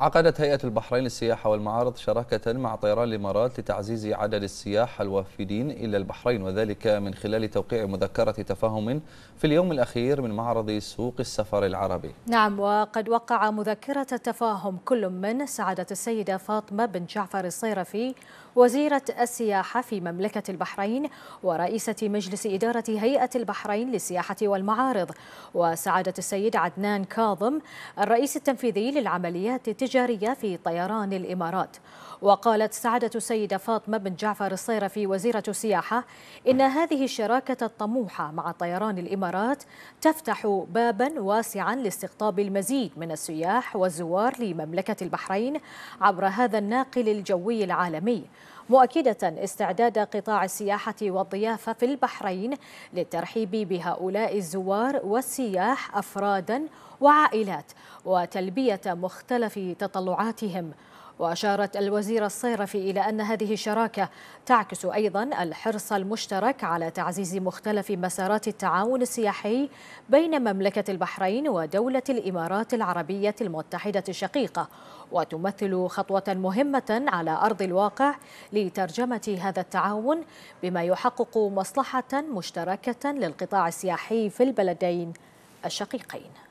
عقدت هيئة البحرين للسياحة والمعارض شراكة مع طيران الإمارات لتعزيز عدد السياح الوافدين إلى البحرين وذلك من خلال توقيع مذكرة تفاهم في اليوم الأخير من معرض سوق السفر العربي نعم وقد وقع مذكرة التفاهم كل من سعادة السيدة فاطمة بن جعفر الصيرفي وزيرة السياحة في مملكة البحرين ورئيسة مجلس إدارة هيئة البحرين للسياحة والمعارض وسعادة السيد عدنان كاظم الرئيس التنفيذي للعمليات التجارية التجارية في طيران الإمارات وقالت سعادة السيدة فاطمة بن جعفر الصيرفي وزيرة السياحة إن هذه الشراكة الطموحة مع طيران الإمارات تفتح بابا واسعا لاستقطاب المزيد من السياح والزوار لمملكة البحرين عبر هذا الناقل الجوي العالمي مؤكدة استعداد قطاع السياحة والضيافة في البحرين للترحيب بهؤلاء الزوار والسياح أفراداً وعائلات وتلبية مختلف تطلعاتهم وأشارت الوزيرة الصيرفي إلى أن هذه الشراكة تعكس أيضا الحرص المشترك على تعزيز مختلف مسارات التعاون السياحي بين مملكة البحرين ودولة الإمارات العربية المتحدة الشقيقة وتمثل خطوة مهمة على أرض الواقع لترجمة هذا التعاون بما يحقق مصلحة مشتركة للقطاع السياحي في البلدين الشقيقين